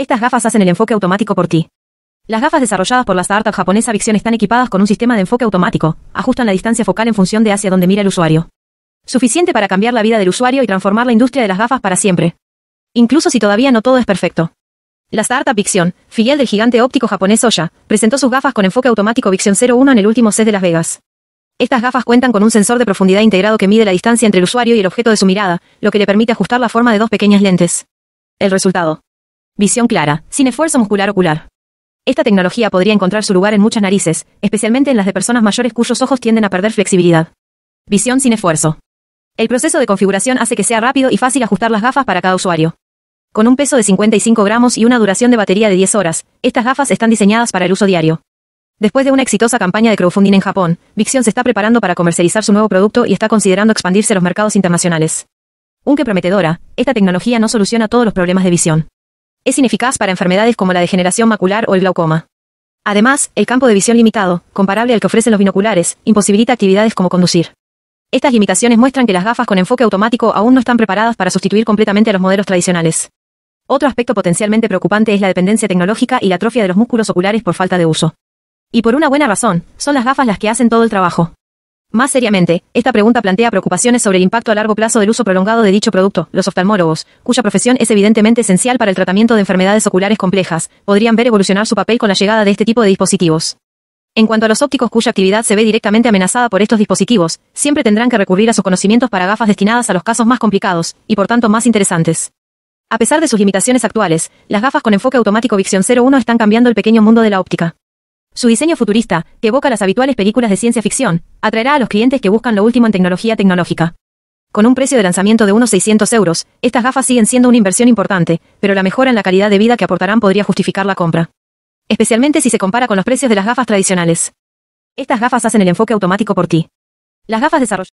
Estas gafas hacen el enfoque automático por ti. Las gafas desarrolladas por la startup japonesa Vixion están equipadas con un sistema de enfoque automático. Ajustan la distancia focal en función de hacia donde mira el usuario. Suficiente para cambiar la vida del usuario y transformar la industria de las gafas para siempre. Incluso si todavía no todo es perfecto. La startup Vixion, filial del gigante óptico japonés Oya, presentó sus gafas con enfoque automático Vixion 01 en el último CES de Las Vegas. Estas gafas cuentan con un sensor de profundidad integrado que mide la distancia entre el usuario y el objeto de su mirada, lo que le permite ajustar la forma de dos pequeñas lentes. El resultado. Visión clara, sin esfuerzo muscular ocular. Esta tecnología podría encontrar su lugar en muchas narices, especialmente en las de personas mayores cuyos ojos tienden a perder flexibilidad. Visión sin esfuerzo. El proceso de configuración hace que sea rápido y fácil ajustar las gafas para cada usuario. Con un peso de 55 gramos y una duración de batería de 10 horas, estas gafas están diseñadas para el uso diario. Después de una exitosa campaña de crowdfunding en Japón, Vixion se está preparando para comercializar su nuevo producto y está considerando expandirse a los mercados internacionales. Aunque prometedora, esta tecnología no soluciona todos los problemas de visión. Es ineficaz para enfermedades como la degeneración macular o el glaucoma. Además, el campo de visión limitado, comparable al que ofrecen los binoculares, imposibilita actividades como conducir. Estas limitaciones muestran que las gafas con enfoque automático aún no están preparadas para sustituir completamente a los modelos tradicionales. Otro aspecto potencialmente preocupante es la dependencia tecnológica y la atrofia de los músculos oculares por falta de uso. Y por una buena razón, son las gafas las que hacen todo el trabajo. Más seriamente, esta pregunta plantea preocupaciones sobre el impacto a largo plazo del uso prolongado de dicho producto. Los oftalmólogos, cuya profesión es evidentemente esencial para el tratamiento de enfermedades oculares complejas, podrían ver evolucionar su papel con la llegada de este tipo de dispositivos. En cuanto a los ópticos cuya actividad se ve directamente amenazada por estos dispositivos, siempre tendrán que recurrir a sus conocimientos para gafas destinadas a los casos más complicados, y por tanto más interesantes. A pesar de sus limitaciones actuales, las gafas con enfoque automático Vicción 01 están cambiando el pequeño mundo de la óptica. Su diseño futurista, que evoca las habituales películas de ciencia ficción, atraerá a los clientes que buscan lo último en tecnología tecnológica. Con un precio de lanzamiento de unos 600 euros, estas gafas siguen siendo una inversión importante, pero la mejora en la calidad de vida que aportarán podría justificar la compra. Especialmente si se compara con los precios de las gafas tradicionales. Estas gafas hacen el enfoque automático por ti. Las gafas desarrolladas